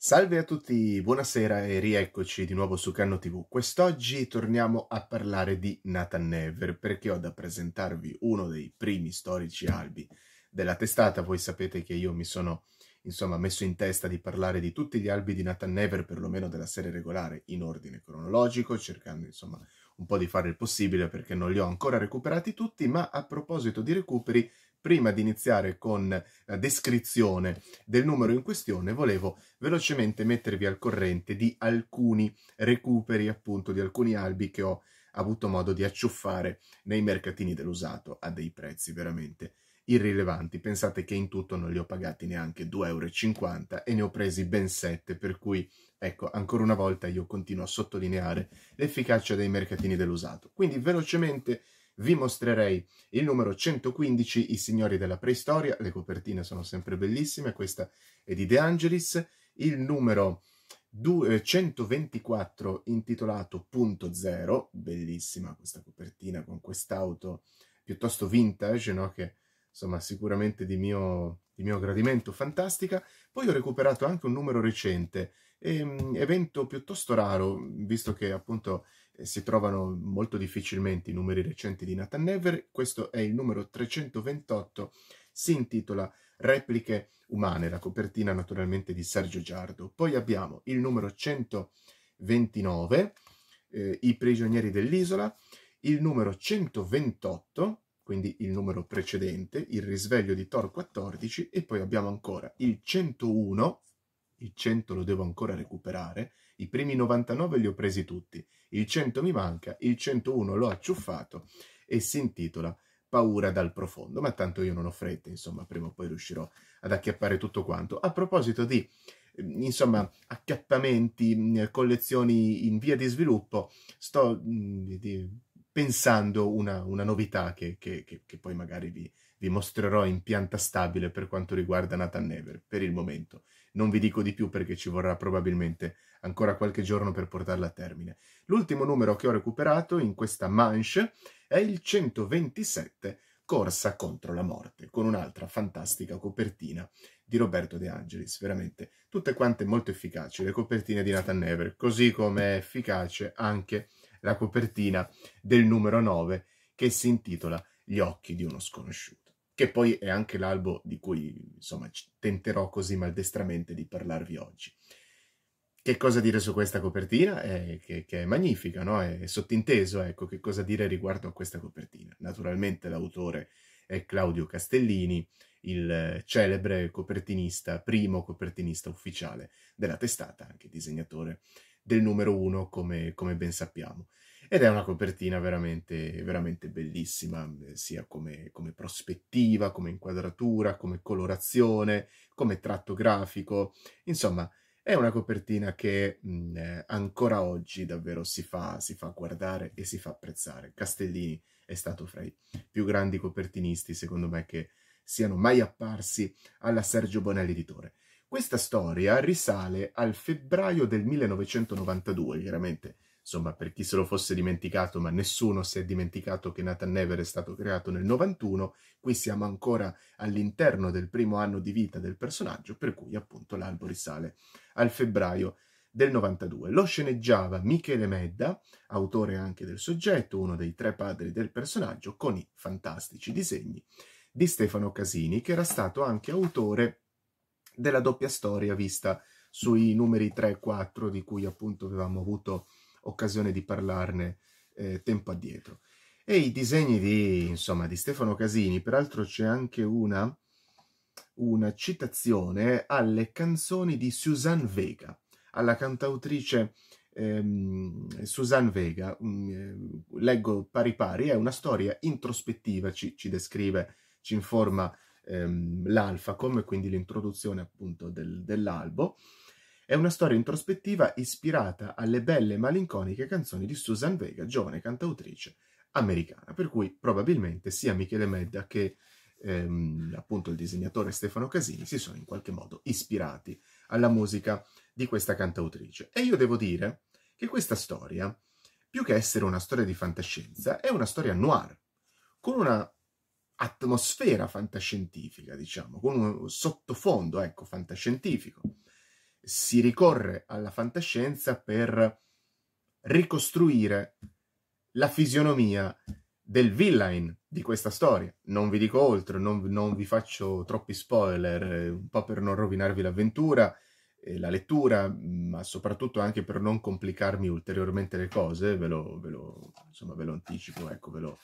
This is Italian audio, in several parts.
Salve a tutti, buonasera e rieccoci di nuovo su Canno TV. Quest'oggi torniamo a parlare di Nathan Never perché ho da presentarvi uno dei primi storici albi della testata. Voi sapete che io mi sono insomma messo in testa di parlare di tutti gli albi di Nathan Never, perlomeno della serie regolare, in ordine cronologico, cercando insomma un po' di fare il possibile perché non li ho ancora recuperati tutti, ma a proposito di recuperi prima di iniziare con la eh, descrizione del numero in questione, volevo velocemente mettervi al corrente di alcuni recuperi, appunto, di alcuni albi che ho avuto modo di acciuffare nei mercatini dell'usato a dei prezzi veramente irrilevanti. Pensate che in tutto non li ho pagati neanche 2,50 euro e ne ho presi ben 7, per cui ecco, ancora una volta io continuo a sottolineare l'efficacia dei mercatini dell'usato. Quindi velocemente vi mostrerei il numero 115, I Signori della Preistoria, le copertine sono sempre bellissime, questa è di De Angelis, il numero 124 eh, intitolato Punto Zero, bellissima questa copertina con quest'auto piuttosto vintage, no? che insomma sicuramente di mio, di mio gradimento, fantastica. Poi ho recuperato anche un numero recente, e, ehm, evento piuttosto raro, visto che appunto si trovano molto difficilmente i numeri recenti di Nathan Never. Questo è il numero 328, si intitola Repliche umane, la copertina naturalmente di Sergio Giardo. Poi abbiamo il numero 129, eh, I prigionieri dell'isola, il numero 128, quindi il numero precedente, il risveglio di Thor 14 e poi abbiamo ancora il 101, il 100 lo devo ancora recuperare, i primi 99 li ho presi tutti, il 100 mi manca, il 101 l'ho acciuffato e si intitola Paura dal profondo, ma tanto io non ho fretta, insomma, prima o poi riuscirò ad acchiappare tutto quanto. A proposito di, insomma, acchiappamenti, collezioni in via di sviluppo, sto pensando una, una novità che, che, che, che poi magari vi, vi mostrerò in pianta stabile per quanto riguarda Nathan Never per il momento. Non vi dico di più perché ci vorrà probabilmente ancora qualche giorno per portarla a termine. L'ultimo numero che ho recuperato in questa manche è il 127 Corsa contro la morte, con un'altra fantastica copertina di Roberto De Angelis, veramente tutte quante molto efficaci, le copertine di Nathan Never, così come è efficace anche la copertina del numero 9 che si intitola Gli occhi di uno sconosciuto, che poi è anche l'albo di cui insomma tenterò così maldestramente di parlarvi oggi che cosa dire su questa copertina, eh, che, che, è magnifica, no? è, è sottinteso, ecco, che cosa dire riguardo a questa copertina. Naturalmente l'autore è Claudio Castellini, il celebre copertinista, primo copertinista ufficiale della testata, anche disegnatore del numero uno, come, come ben sappiamo. Ed è una copertina veramente, veramente bellissima, eh, sia come, come prospettiva, come inquadratura, come colorazione, come tratto grafico, insomma è una copertina che mh, mhmm, ancora oggi davvero si fa, si fa guardare e si fa apprezzare. Castellini è stato fra i più grandi copertinisti, secondo me, che siano mai apparsi alla Sergio Bonelli editore. Questa storia risale al febbraio del 1992, chiaramente insomma per chi se lo fosse dimenticato, ma nessuno si è dimenticato che Nathan Never è stato creato nel 91, qui siamo ancora all'interno del primo anno di vita del personaggio, per cui appunto l'albo risale al febbraio del 92. Lo sceneggiava Michele Medda, autore anche del soggetto, uno dei tre padri del personaggio, con i fantastici disegni di Stefano Casini, che era stato anche autore della doppia storia vista sui numeri 3 e 4 di cui appunto avevamo avuto occasione di parlarne eh, tempo addietro. E i disegni di, insomma, di Stefano Casini, peraltro c'è anche una, una citazione alle canzoni di Suzanne Vega, alla cantautrice ehm, Suzanne Vega. Mm, eh, leggo pari pari, è una storia introspettiva, ci, ci descrive, ci informa ehm, l'Alfa, quindi l'introduzione appunto del, dell'albo. È una storia introspettiva ispirata alle belle e malinconiche canzoni di Susan Vega, giovane cantautrice americana, per cui probabilmente sia Michele Medda che ehm, appunto il disegnatore Stefano Casini si sono in qualche modo ispirati alla musica di questa cantautrice. E io devo dire che questa storia, più che essere una storia di fantascienza, è una storia noir, con una atmosfera fantascientifica, diciamo, con un sottofondo, ecco, fantascientifico si ricorre alla fantascienza per ricostruire la fisionomia del villain di questa storia. Non vi dico oltre, non, non vi faccio troppi spoiler, eh, un po' per non rovinarvi l'avventura, eh, la lettura, mm, ma soprattutto anche per non complicarmi ulteriormente le cose, ve lo, ve lo, insomma, ve lo anticipo, ecco, ve lo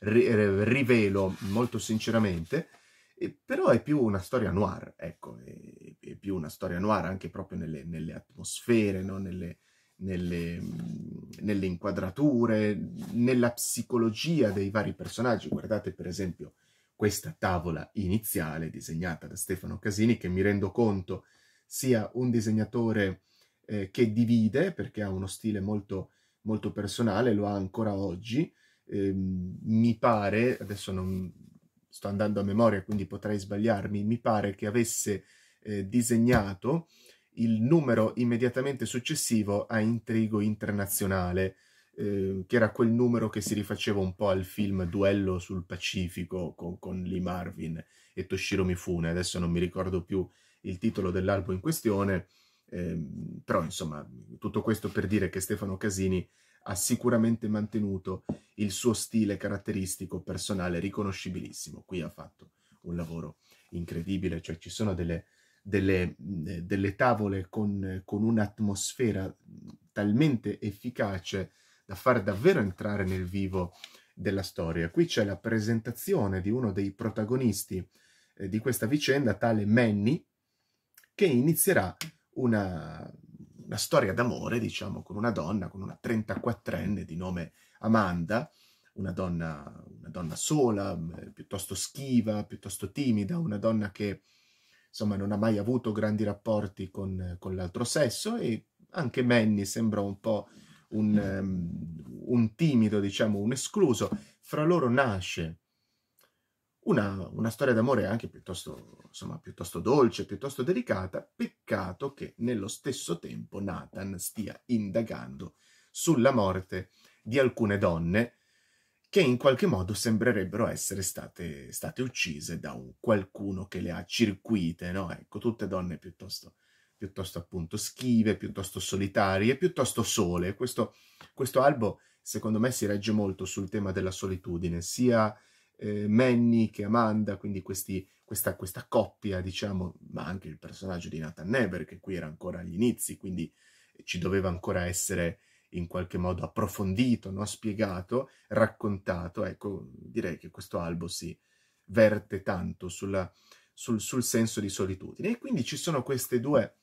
ri- eh, rivelo molto sinceramente. E, però è più una storia noir, ecco, è, è più una storia noir anche proprio nelle, nelle atmosfere, no? nelle, nelle, mhmm, nelle, inquadrature, nella psicologia dei vari personaggi. Guardate per esempio questa tavola iniziale disegnata da Stefano Casini che mi rendo conto sia un disegnatore eh, che divide perché ha uno stile molto, molto personale, lo ha ancora oggi. Eh, mi pare, adesso non, sto andando a memoria quindi potrei sbagliarmi, mi pare che avesse eh, disegnato il numero immediatamente successivo a Intrigo Internazionale, eh, che era quel numero che si rifaceva un po' al film Duello sul Pacifico con, con Lee Marvin e Toshiro Mifune, adesso non mi ricordo più il titolo dell'albo in questione, eh, però insomma tutto questo per dire che Stefano Casini ha sicuramente mantenuto il suo stile caratteristico, personale, riconoscibilissimo. Qui ha fatto un lavoro incredibile, cioè ci sono delle, delle, delle tavole con, con un'atmosfera talmente efficace da far davvero entrare nel vivo della storia. Qui c'è la presentazione di uno dei protagonisti eh, di questa vicenda, tale Manny, che inizierà una una storia d'amore, diciamo, con una donna, con una 34enne di nome Amanda, una donna, una donna sola, piuttosto schiva, piuttosto timida, una donna che insomma non ha mai avuto grandi rapporti con, con l'altro sesso e anche Manny sembra un po' un, um, un timido, diciamo, un escluso. Fra loro nasce una, una storia d'amore anche piuttosto, insomma, piuttosto dolce, piuttosto delicata, peccato che nello stesso tempo Nathan stia indagando sulla morte di alcune donne che in qualche modo sembrerebbero essere state, state uccise da qualcuno che le ha circuite, no? Ecco, tutte donne piuttosto, piuttosto appunto schive, piuttosto solitarie, piuttosto sole. Questo, questo albo, secondo me, si regge molto sul tema della solitudine, sia eh, Manny che Amanda, quindi questi, questa, questa, coppia, diciamo, ma anche il personaggio di Nathan Never, che qui era ancora agli inizi, quindi ci doveva ancora essere in qualche modo approfondito, no? spiegato, raccontato. Ecco, direi che questo albo si verte tanto sulla, sul, sul senso di solitudine. E quindi ci sono queste due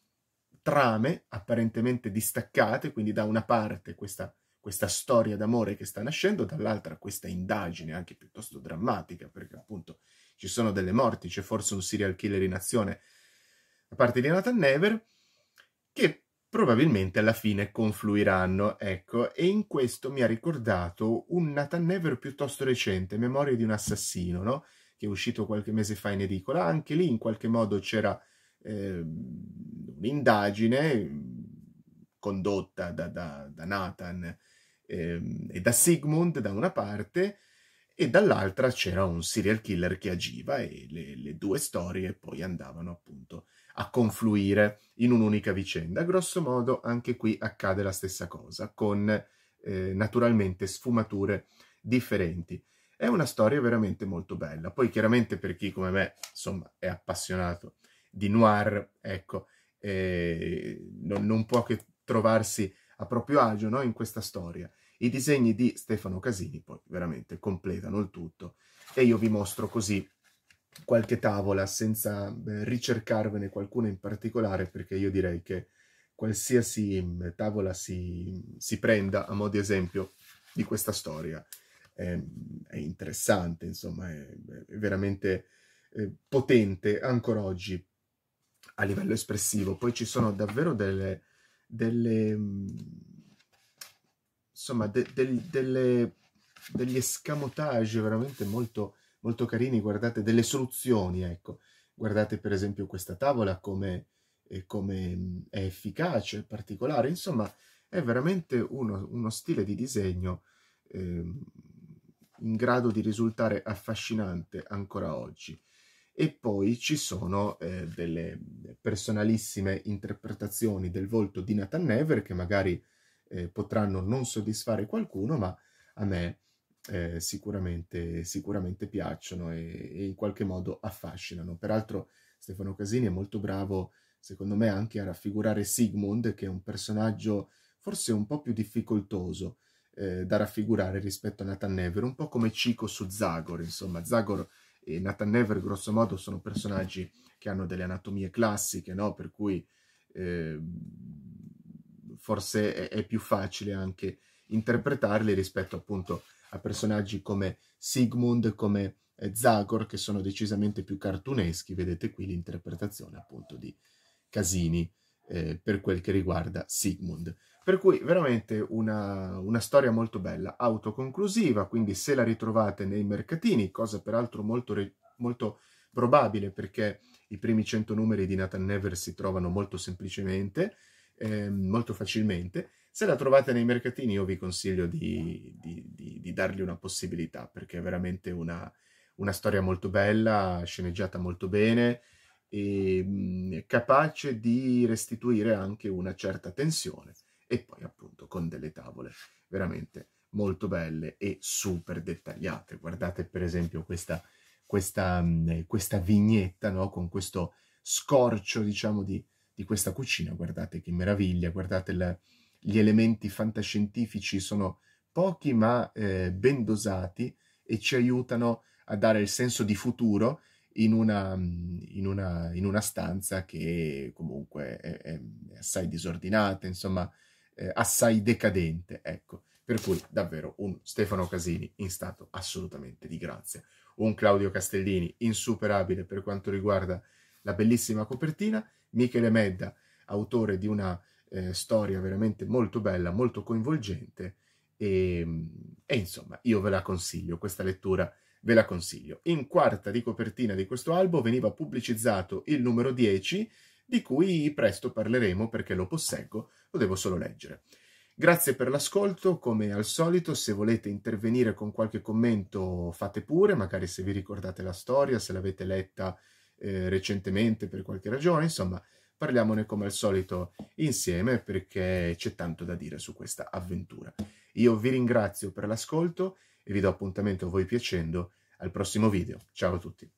trame apparentemente distaccate, quindi da una parte questa questa storia d'amore che sta nascendo, dall'altra questa indagine anche piuttosto drammatica, perché appunto ci sono delle morti, c'è forse un serial killer in azione da parte di Nathan Never, che probabilmente alla fine confluiranno, ecco, e in questo mi ha ricordato un Nathan Never piuttosto recente, Memoria di un assassino, no? che è uscito qualche mese fa in edicola, anche lì in qualche modo c'era eh, un'indagine condotta da, da, da Nathan, Ehm, e da Sigmund da una parte e dall'altra c'era un serial killer che agiva e le, le due storie poi andavano appunto a confluire in un'unica vicenda. Grosso modo anche qui accade la stessa cosa, con eh, naturalmente sfumature differenti. È una storia veramente molto bella. Poi chiaramente per chi come me, insomma, è appassionato di noir, ecco, eh, non, non, può che trovarsi a proprio agio no? in questa storia. I disegni di Stefano Casini poi veramente completano il tutto e io vi mostro così qualche tavola senza beh, ricercarvene qualcuna in particolare perché io direi che qualsiasi mm, tavola si, si prenda a modo di esempio di questa storia è, è interessante, insomma è, è veramente eh, potente ancora oggi a livello espressivo. Poi ci sono davvero delle delle mm, insomma de, de, delle, degli escamotage veramente molto, molto carini guardate delle soluzioni ecco guardate per esempio questa tavola come, eh, come mm, è efficace è particolare insomma è veramente uno, uno stile di disegno eh, in grado di risultare affascinante ancora oggi e poi ci sono eh, delle personalissime interpretazioni del volto di Nathan Never che magari eh, potranno non soddisfare qualcuno, ma a me eh, sicuramente, sicuramente piacciono e, e, in qualche modo affascinano. Peraltro Stefano Casini è molto bravo, secondo me, anche a raffigurare Sigmund, che è un personaggio forse un po' più difficoltoso eh, da raffigurare rispetto a Nathan Never, un po' come Cico su Zagor, insomma, Zagor e Nathan Never grosso modo sono personaggi che hanno delle anatomie classiche, no? per cui eh, forse è, è, più facile anche interpretarli rispetto appunto a personaggi come Sigmund, come eh, Zagor, che sono decisamente più cartuneschi. Vedete qui l'interpretazione appunto di Casini eh, per quel che riguarda Sigmund. Per cui veramente una, una, storia molto bella, autoconclusiva, quindi se la ritrovate nei mercatini, cosa peraltro molto, re, molto probabile perché i primi 100 numeri di Nathan Never si trovano molto semplicemente, eh, molto facilmente, se la trovate nei mercatini io vi consiglio di, di, di, di dargli una possibilità perché è veramente una, una storia molto bella, sceneggiata molto bene, e, ehm, mh, capace di restituire anche una certa tensione e poi appunto con delle tavole veramente molto belle e super dettagliate. Guardate per esempio questa, questa, mh, questa vignetta no? con questo scorcio diciamo di, di, questa cucina, guardate che meraviglia, guardate la, gli elementi fantascientifici sono pochi ma eh, ben dosati e ci aiutano a dare il senso di futuro in una, mhmm, in una, in una stanza che comunque è, è assai disordinata, insomma, eh, assai decadente, ecco. Per cui davvero un Stefano Casini in stato assolutamente di grazia, un Claudio Castellini insuperabile per quanto riguarda la bellissima copertina, Michele Medda, autore di una eh, storia veramente molto bella, molto coinvolgente e, ehm, e, insomma io ve la consiglio questa lettura ve la consiglio. In quarta di copertina di questo albo veniva pubblicizzato il numero 10, di cui presto parleremo perché lo posseggo, lo devo solo leggere. Grazie per l'ascolto, come al solito se volete intervenire con qualche commento fate pure, magari se vi ricordate la storia, se l'avete letta eh, recentemente per qualche ragione, insomma parliamone come al solito insieme perché c'è tanto da dire su questa avventura. Io vi ringrazio per l'ascolto e vi do appuntamento a voi piacendo al prossimo video. Ciao a tutti!